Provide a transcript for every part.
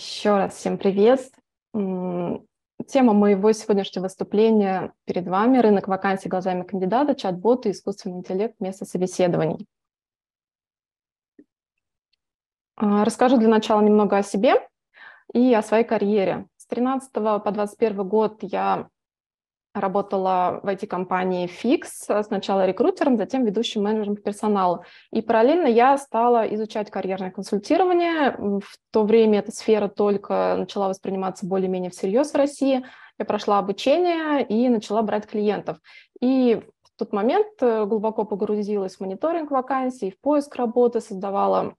Еще раз всем привет. Тема моего сегодняшнего выступления перед вами – рынок вакансий глазами кандидата, чат-боты, искусственный интеллект вместо собеседований. А, расскажу для начала немного о себе и о своей карьере. С 13 по 21 год я работала в IT-компании Fix, э, сначала рекрутером, затем ведущим менеджером персонала. И параллельно я стала изучать карьерное консультирование. В то время эта сфера только начала восприниматься более-менее всерьез в России. Я прошла обучение и начала брать клиентов. И в тот момент э, глубоко погрузилась в мониторинг вакансий, в поиск работы, создавала,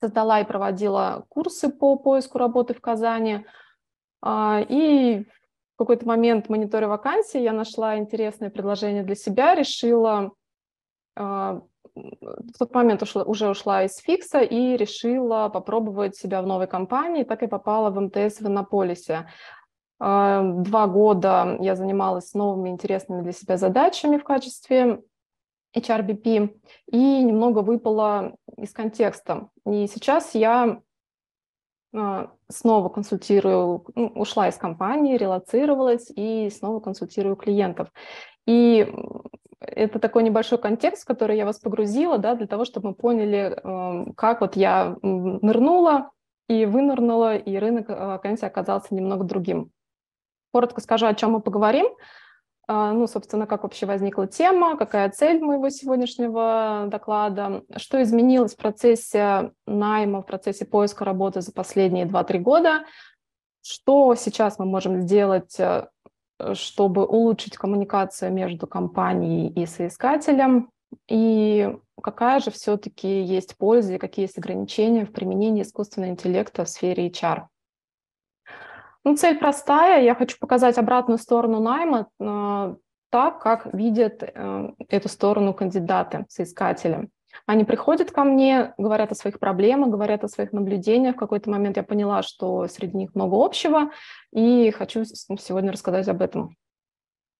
создала и проводила курсы по поиску работы в Казани. А, и в какой-то момент мониторя вакансии я нашла интересное предложение для себя, решила а, в тот момент ушла, уже ушла из фикса и решила попробовать себя в новой компании. Так и попала в МТС в Иннополисе. А, два года я занималась новыми интересными для себя задачами в качестве HRBP и немного выпала из контекста. И сейчас я а, снова консультирую, ну, ушла из компании, релацировалась и снова консультирую клиентов. И это такой небольшой контекст, в который я вас погрузила, да, для того, чтобы мы поняли, эм, как вот я нырнула и вынырнула, и рынок а, конечно, оказался немного другим. Коротко скажу, о чем мы поговорим. А, ну, собственно, как вообще возникла тема, какая цель моего сегодняшнего доклада, что изменилось в процессе найма, в процессе поиска работы за последние 2-3 года, что сейчас мы можем сделать, э, чтобы улучшить коммуникацию между компанией и соискателем, и какая же все-таки есть польза и какие есть ограничения в применении искусственного интеллекта в сфере HR. Ну, цель простая. Я хочу показать обратную сторону найма э, так, как видят э, эту сторону кандидаты, соискатели. Они приходят ко мне, говорят о своих проблемах, говорят о своих наблюдениях. В какой-то момент я поняла, что среди них много общего, и хочу ну, сегодня рассказать об этом.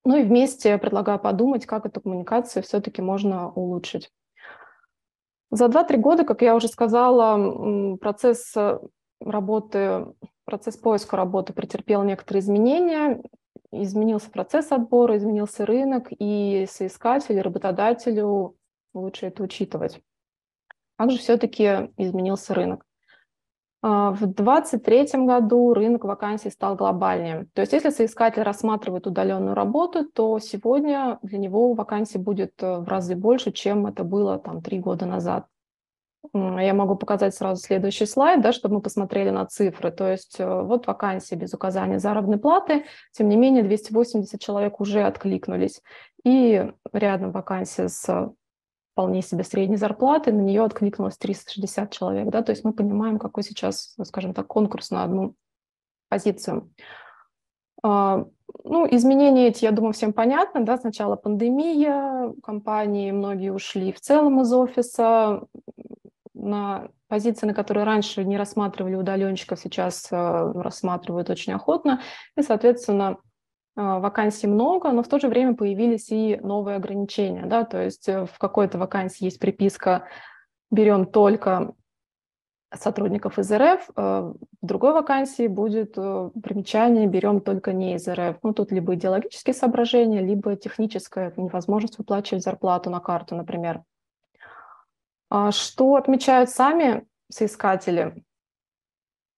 Ну и вместе предлагаю подумать, как эту коммуникацию все-таки можно улучшить. За 2-3 года, как я уже сказала, процесс э, работы процесс поиска работы претерпел некоторые изменения, изменился процесс отбора, изменился рынок, и соискателю, работодателю лучше это учитывать. Как же все-таки изменился рынок? А, в 2023 году рынок вакансий стал глобальнее. То есть если соискатель рассматривает удаленную работу, то сегодня для него вакансий будет э, в разы больше, чем это было там три года назад. Я могу показать сразу следующий слайд, да, чтобы мы посмотрели на цифры. То есть э, вот вакансии без указания заработной платы. Тем не менее, 280 человек уже откликнулись. И рядом вакансия с вполне себе средней зарплаты, на нее откликнулось 360 человек. Да? То есть мы понимаем, какой сейчас, ну, скажем так, конкурс на одну позицию. А, ну, изменения эти, я думаю, всем понятно. Да? Сначала пандемия, компании многие ушли в целом из офиса, на позиции, на которые раньше не рассматривали удаленщиков, сейчас э, рассматривают очень охотно. И, соответственно, э, вакансий много, но в то же время появились и новые ограничения. Да? То есть э, в какой-то вакансии есть приписка «берем только сотрудников из РФ, в другой вакансии будет примечание «берем только не из РФ». Ну, тут либо идеологические соображения, либо техническая невозможность выплачивать зарплату на карту, например. А, что отмечают сами соискатели?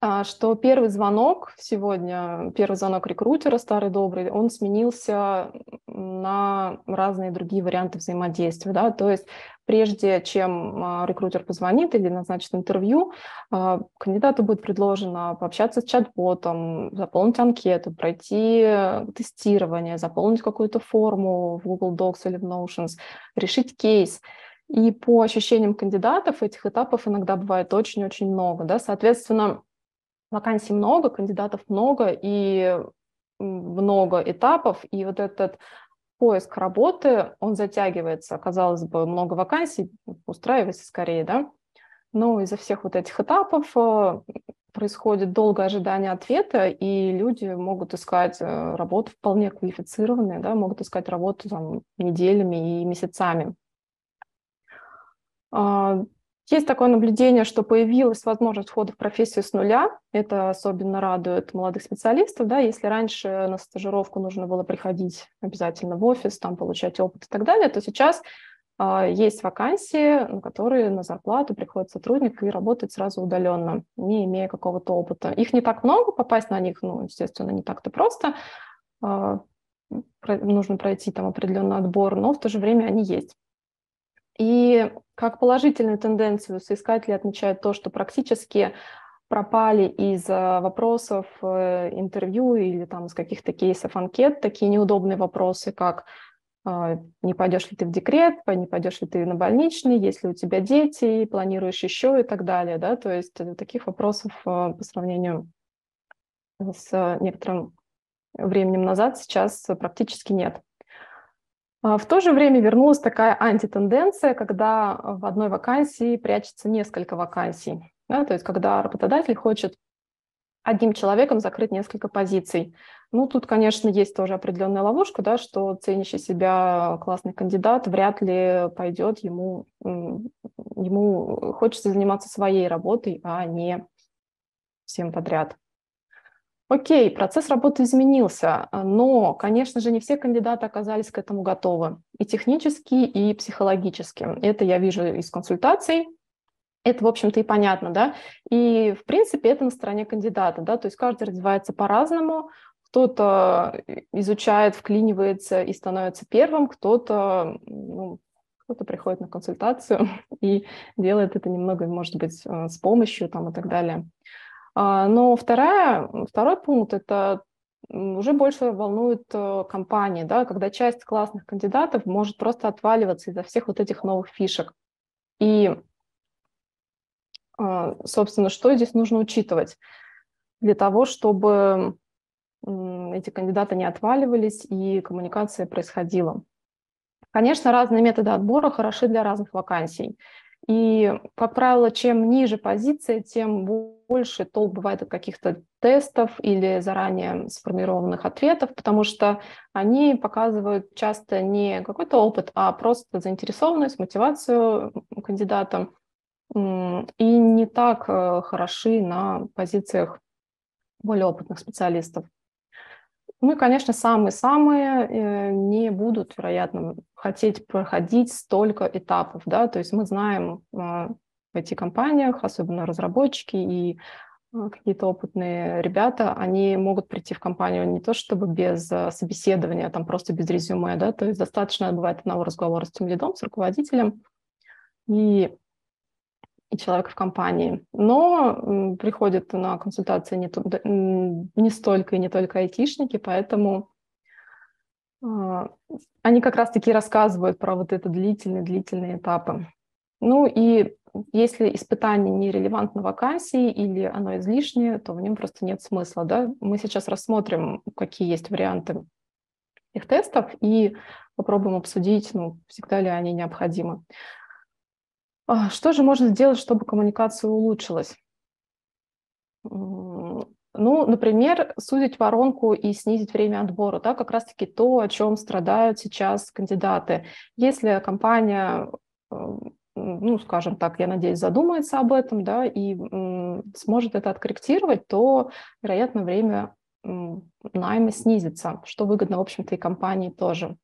А, что первый звонок сегодня, первый звонок рекрутера старый добрый, он сменился на разные другие варианты взаимодействия. Да? То есть прежде чем а, рекрутер позвонит или назначит интервью, кандидату будет предложено пообщаться с чат-ботом, заполнить анкету, пройти э, тестирование, заполнить какую-то форму в Google Docs или в Notions, решить кейс. И по ощущениям кандидатов этих этапов иногда бывает очень-очень много. Да? Соответственно, вакансий много, кандидатов много, и много этапов, и вот этот поиск работы, он затягивается. Казалось бы, много вакансий, устраивайся скорее, да? Но из-за всех вот этих этапов э, происходит долгое ожидание ответа, и люди могут искать э, работу вполне квалифицированные, да, могут искать работу там, неделями и месяцами. А, есть такое наблюдение, что появилась возможность входа в профессию с нуля. Это особенно радует молодых специалистов. Да? Если раньше на стажировку нужно было приходить обязательно в офис, там получать опыт и так далее, то сейчас э, есть вакансии, на которые на зарплату приходит сотрудник и работает сразу удаленно, не имея какого-то опыта. Их не так много, попасть на них, ну, естественно, не так-то просто. Э, нужно пройти там определенный отбор, но в то же время они есть. И как положительную тенденцию соискатели отмечают то, что практически пропали из э, вопросов э, интервью или там из каких-то кейсов анкет такие неудобные вопросы, как э, не пойдешь ли ты в декрет, не пойдешь ли ты на больничный, есть ли у тебя дети, планируешь еще и так далее, да, то есть таких вопросов по сравнению с некоторым временем назад сейчас практически нет. А в то же время вернулась такая антитенденция, когда в одной вакансии прячется несколько вакансий. Да, то есть когда работодатель хочет одним человеком закрыть несколько позиций. Ну, тут, конечно, есть тоже определенная ловушка, да, что ценящий себя классный кандидат вряд ли пойдет, ему, ему э, хочется заниматься своей работой, а не всем подряд. Окей, процесс работы изменился, а, но, конечно же, не все кандидаты оказались к этому готовы. И технически, и психологически. Это я вижу из консультаций. Это, в общем-то, и понятно, да. И, в принципе, это на стороне кандидата, да. То есть каждый развивается по-разному. Кто-то э, изучает, вклинивается и становится первым, кто-то ну, кто-то приходит на консультацию и делает это немного, может быть, э, с помощью там, и так далее. А, но вторая, второй пункт – это уже больше волнует э, компании, да, когда часть классных кандидатов может просто отваливаться из-за всех вот этих новых фишек. И, а, собственно, что здесь нужно учитывать для того, чтобы эти кандидаты не отваливались и коммуникация происходила. Конечно, разные методы отбора хороши для разных вакансий. И, как правило, чем ниже позиция, тем больше толк бывает от каких-то тестов или заранее сформированных ответов, потому что они показывают часто не какой-то опыт, а просто заинтересованность, мотивацию кандидата, и не так э, хороши на позициях более опытных специалистов. Ну и, конечно, самые-самые э, не будут, вероятно, хотеть проходить столько этапов, да, то есть мы знаем а, в этих компаниях особенно разработчики и а, какие-то опытные ребята, они могут прийти в компанию не то чтобы без а, собеседования, там просто без резюме, да, то есть достаточно бывает одного разговора с тем лидом, с руководителем, и человек в компании. Но приходят на консультации не, туда, не столько и не только айтишники, поэтому а, они как раз-таки рассказывают про вот это длительные-длительные этапы. Ну и если испытание не релевантно вакансии или оно излишнее, то в нем просто нет смысла. Да? Мы сейчас рассмотрим, какие есть варианты их тестов и попробуем обсудить, ну, всегда ли они необходимы. А, что же можно сделать, чтобы коммуникация улучшилась? Ну, например, сузить воронку и снизить время отбора, да, как раз-таки то, о чем страдают сейчас кандидаты. Если компания, э, ну, скажем так, я надеюсь, задумается об этом, да, и сможет это откорректировать, то, вероятно, время найма снизится, что выгодно, в общем-то, и компании тоже.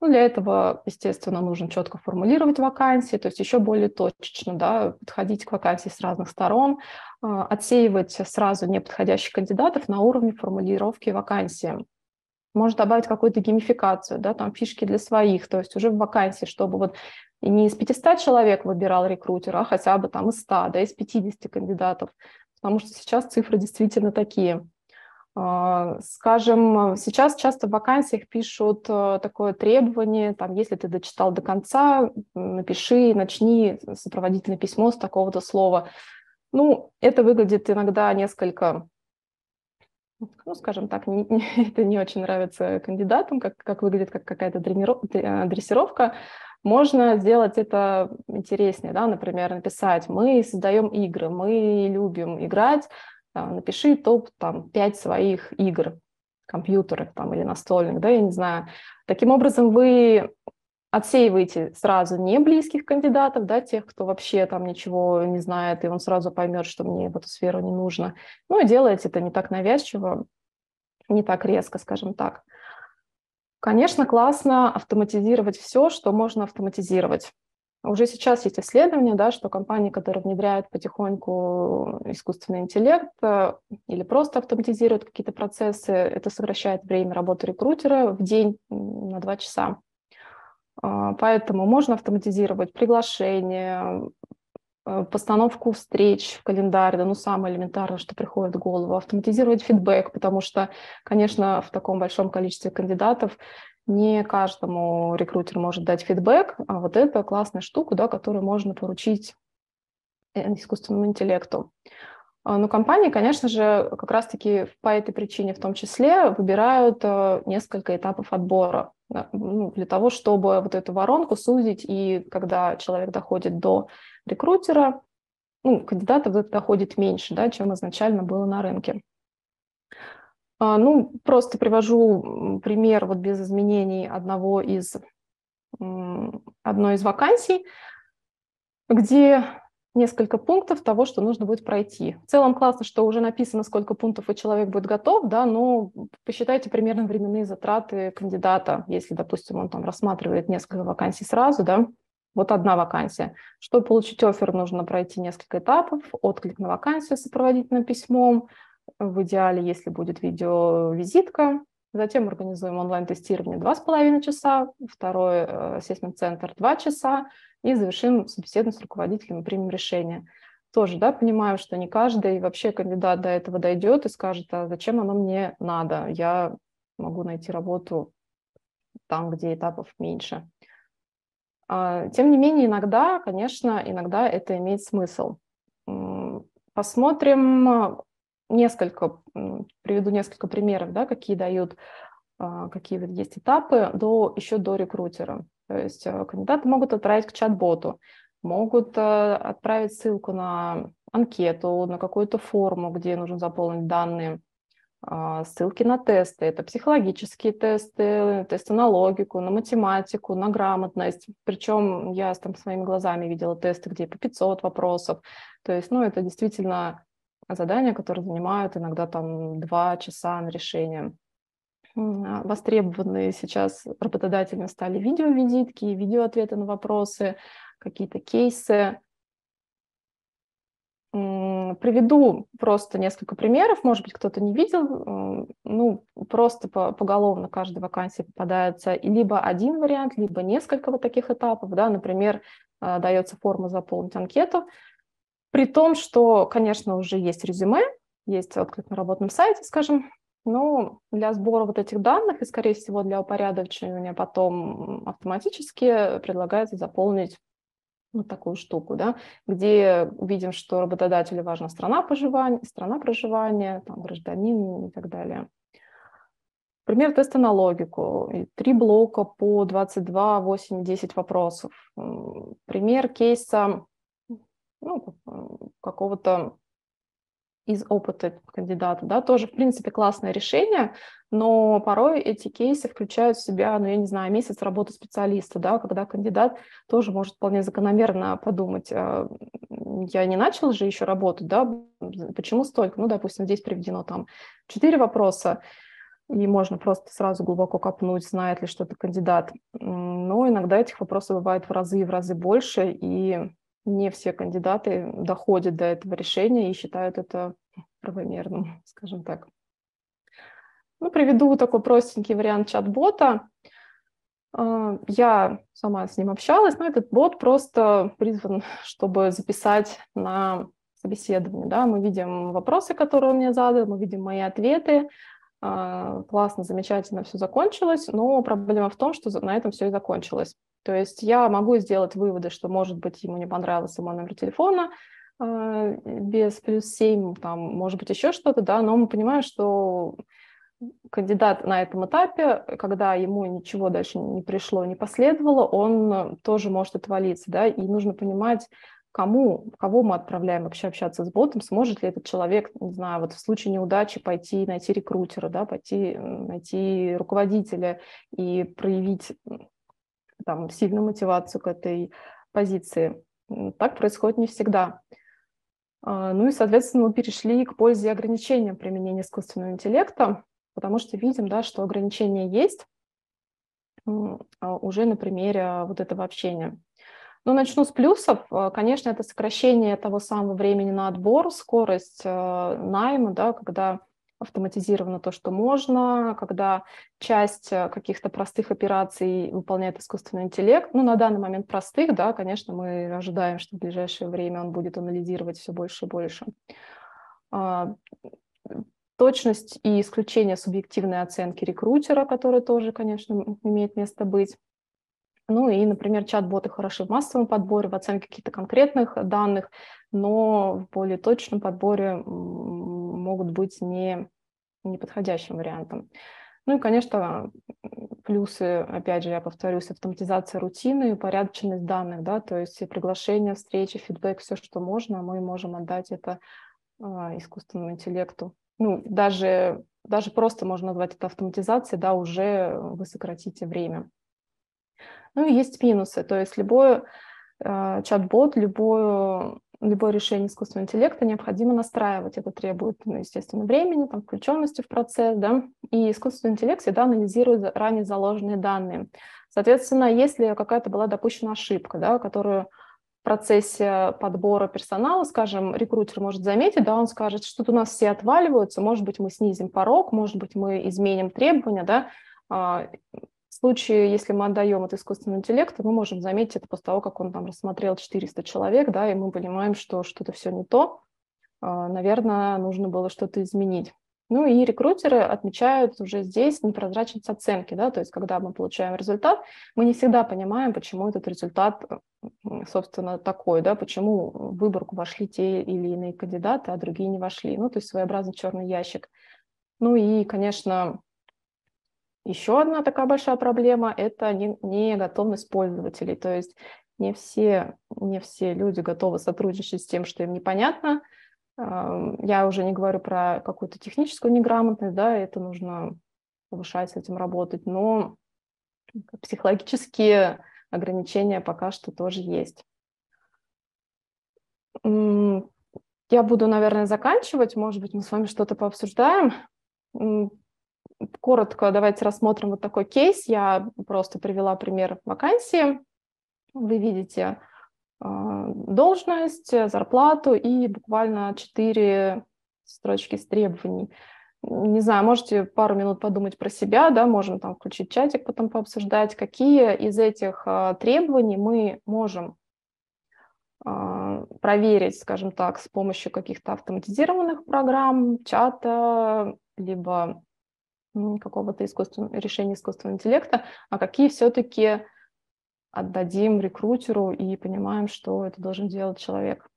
Ну, для этого, естественно, нужно четко формулировать вакансии, то есть еще более точечно да, подходить к вакансии с разных сторон, а, отсеивать сразу неподходящих кандидатов на уровне формулировки вакансии можно добавить какую-то геймификацию, да, там фишки для своих, то есть уже в вакансии, чтобы вот не из 500 человек выбирал рекрутер, а хотя бы там из 100, да, из 50 кандидатов, потому что сейчас цифры действительно такие. А, скажем, сейчас часто в вакансиях пишут э, такое требование, там, если ты дочитал до конца, напиши, начни сопроводительное письмо с такого-то слова. Ну, это выглядит иногда несколько, ну, скажем так, не, не, это не очень нравится кандидатам, как, как выглядит как какая-то э, дрессировка. Можно сделать это интереснее, да, например, написать «Мы создаем игры, мы любим играть, напиши топ там, 5 своих игр компьютерах там, или настольных, да, я не знаю. Таким образом, вы отсеиваете сразу не близких кандидатов, да, тех, кто вообще там ничего не знает, и он сразу поймет, что мне в эту сферу не нужно. Ну и делаете это не так навязчиво, не так резко, скажем так. Конечно, классно автоматизировать все, что можно автоматизировать. Уже сейчас есть исследования, да, что компании, которые внедряют потихоньку искусственный интеллект э, или просто автоматизируют какие-то процессы, это сокращает время работы рекрутера в день на два часа. А, поэтому можно автоматизировать приглашение, э, постановку встреч в календарь, да, ну, самое элементарное, что приходит в голову, автоматизировать фидбэк, потому что, конечно, в таком большом количестве кандидатов не каждому рекрутер может дать фидбэк, а вот это классная штука, да, которую можно поручить э, искусственному интеллекту. А, но компании, конечно же, как раз-таки по этой причине в том числе выбирают э, несколько этапов отбора э, ну, для того, чтобы вот эту воронку сузить, и когда человек доходит до рекрутера, ну, кандидатов доходит меньше, да, чем изначально было на рынке. А, ну, просто привожу пример вот без изменений одного из, одной из вакансий, где несколько пунктов того, что нужно будет пройти. В целом классно, что уже написано, сколько пунктов и человек будет готов, да, но посчитайте примерно временные затраты кандидата, если, допустим, он там рассматривает несколько вакансий сразу, да, вот одна вакансия. Чтобы получить офер, нужно пройти несколько этапов. Отклик на вакансию с сопроводительным письмом, в идеале, если будет видеовизитка. Затем организуем онлайн-тестирование 2,5 часа, второй э, ассессмент-центр 2 часа и завершим собеседование с руководителем и примем решение. Тоже, да, понимаю, что не каждый вообще кандидат до этого дойдет и скажет, а зачем оно мне надо, я могу найти работу там, где этапов меньше. А, тем не менее, иногда, конечно, иногда это имеет смысл. Посмотрим, несколько, приведу несколько примеров, да, какие дают, а, какие вот есть этапы до, еще до рекрутера. То есть э, кандидаты могут отправить к чат-боту, могут э, отправить ссылку на анкету, на какую-то форму, где нужно заполнить данные, а, ссылки на тесты. Это психологические тесты, тесты на логику, на математику, на грамотность. Причем я там своими глазами видела тесты, где по 500 вопросов. То есть, ну, это действительно задания, которые занимают иногда там два часа на решение. А, востребованные сейчас работодателями стали видеовизитки, видеоответы на вопросы, какие-то кейсы. Приведу просто несколько примеров, может быть, кто-то не видел. Ну, просто поголовно каждой вакансии попадается либо один вариант, либо несколько вот таких этапов. Да? Например, а, дается форма заполнить анкету, при том, что, конечно, уже есть резюме, есть отклик на работном сайте, скажем, но для сбора вот этих данных и, скорее всего, для упорядочивания потом автоматически предлагается заполнить вот такую штуку, да, где видим, что работодателю важна страна проживания, страна проживания, там, гражданин и так далее. Пример теста на логику. Три блока по 22, 8, 10 вопросов. Пример кейса ну, какого-то из опыта кандидата, да, тоже, в принципе, классное решение, но порой эти кейсы включают в себя, ну, я не знаю, месяц работы специалиста, да, когда кандидат тоже может вполне закономерно подумать, а, я не начал же еще работать, да, почему столько? Ну, допустим, здесь приведено там четыре вопроса, и можно просто сразу глубоко копнуть, знает ли что-то кандидат. Но иногда этих вопросов бывает в разы и в разы больше, и не все кандидаты доходят до этого решения и считают это правомерным, скажем так. Ну, приведу такой простенький вариант чат-бота. А, я сама с ним общалась, но этот бот просто призван, чтобы записать на собеседование. Да? Мы видим вопросы, которые он мне задал, мы видим мои ответы. А, классно, замечательно все закончилось, но проблема в том, что на этом все и закончилось. То есть я могу сделать выводы, что, может быть, ему не понравился мой номер телефона, а, без плюс 7, там, может быть, еще что-то, да, но мы понимаем, что кандидат на этом этапе, когда ему ничего дальше не пришло, не последовало, он тоже может отвалиться, да, и нужно понимать, кому, кого мы отправляем вообще общаться с ботом, сможет ли этот человек, не знаю, вот в случае неудачи пойти найти рекрутера, да, пойти найти руководителя и проявить там, сильную мотивацию к этой позиции. Так происходит не всегда. А, ну и, соответственно, мы перешли к пользе ограничения применения искусственного интеллекта, потому что видим, да, что ограничения есть а, уже на примере а, вот этого общения. Ну, начну с плюсов. Конечно, это сокращение того самого времени на отбор, скорость найма, да, когда автоматизировано то, что можно, когда часть э, каких-то простых операций выполняет искусственный интеллект. Ну, на данный момент простых, да, конечно, мы ожидаем, что в ближайшее время он будет анализировать все больше и больше. А, точность и исключение субъективной оценки рекрутера, которая тоже, конечно, имеет место быть. Ну и, например, чат-боты хороши в массовом подборе, в оценке каких-то конкретных данных, но в более точном подборе могут быть не неподходящим вариантом. Ну и, конечно, плюсы, опять же, я повторюсь, автоматизация рутины и порядочность данных, да, то есть приглашения, встречи, фидбэк, все, что можно, мы можем отдать это а, искусственному интеллекту. Ну, даже, даже просто можно назвать это автоматизацией, да, уже вы сократите время. Ну и есть минусы, то есть любой э, чат-бот, любую любое решение искусственного интеллекта необходимо настраивать. Это требует, ну, естественно, времени, там, включенности в процесс, да, и искусственный интеллект всегда анализирует ранее заложенные данные. Соответственно, если какая-то была допущена ошибка, да, которую в процессе подбора персонала, скажем, рекрутер может заметить, да, он скажет, что-то у нас все отваливаются, может быть, мы снизим порог, может быть, мы изменим требования, да, а, в случае, если мы отдаем это искусственному интеллекту, мы можем заметить это после того, как он там рассмотрел 400 человек, да, и мы понимаем, что что-то все не то, а, наверное, нужно было что-то изменить. Ну и рекрутеры отмечают уже здесь непрозрачность оценки, да, то есть когда мы получаем результат, мы не всегда понимаем, почему этот результат, собственно, такой, да, почему в выборку вошли те или иные кандидаты, а другие не вошли, ну то есть своеобразный черный ящик. Ну и, конечно, еще одна такая большая проблема – это не, готовность пользователей. То есть не все, не все люди готовы сотрудничать с тем, что им непонятно. Я уже не говорю про какую-то техническую неграмотность, да, это нужно повышать, с этим работать, но психологические ограничения пока что тоже есть. Я буду, наверное, заканчивать, может быть, мы с вами что-то пообсуждаем коротко давайте рассмотрим вот такой кейс. Я просто привела пример вакансии. Вы видите э, должность, зарплату и буквально четыре строчки с требований. Не знаю, можете пару минут подумать про себя, да, можем там включить чатик, потом пообсуждать, какие из этих э, требований мы можем э, проверить, скажем так, с помощью каких-то автоматизированных программ, чата, либо ну, какого-то искусственного, решения искусственного интеллекта, а какие все-таки отдадим рекрутеру и понимаем, что это должен делать человек.